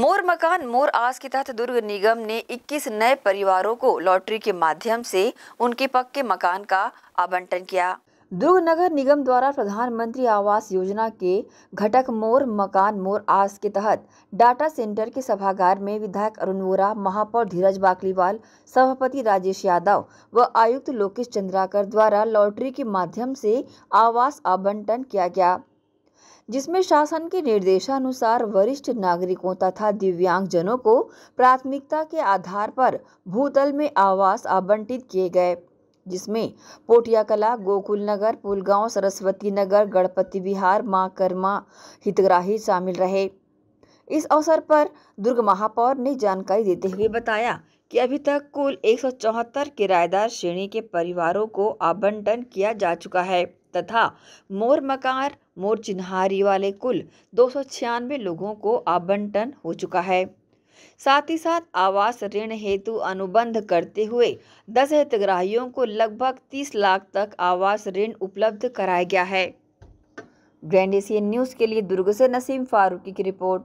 मोर मकान मोर आस के तहत दुर्ग निगम ने 21 नए परिवारों को लॉटरी के माध्यम से उनके पक्के मकान का आवंटन किया दुर्ग नगर निगम द्वारा प्रधानमंत्री आवास योजना के घटक मोर मकान मोर आस के तहत डाटा सेंटर के सभागार में विधायक अरुण वोरा महापौर धीरज बाकलीवाल सभापति राजेश यादव व आयुक्त लोकेश चंद्राकर द्वारा लॉटरी के माध्यम से आवास आवंटन किया गया जिसमें शासन के निर्देशानुसार वरिष्ठ नागरिकों तथा दिव्यांगजनों को प्राथमिकता के आधार पर भूतल में आवास आवंटित किए गए जिसमें पोटिया कला गोकुल नगर पुलगांव सरस्वती नगर गणपति विहार माँ कर्मा हितग्राही शामिल रहे इस अवसर पर दुर्ग महापौर ने जानकारी देते हुए बताया कि अभी तक कुल एक किराएदार श्रेणी के परिवारों को आवंटन किया जा चुका है तथा मोर मकार मोर चिन्हारी वाले कुल दो लोगों को आवंटन हो चुका है साथ ही साथ आवास ऋण हेतु अनुबंध करते हुए दस हितग्राहियों को लगभग 30 लाख तक आवास ऋण उपलब्ध कराया गया है ग्रैंड एशियन न्यूज़ के लिए दुर्ग से नसीम फारूकी की रिपोर्ट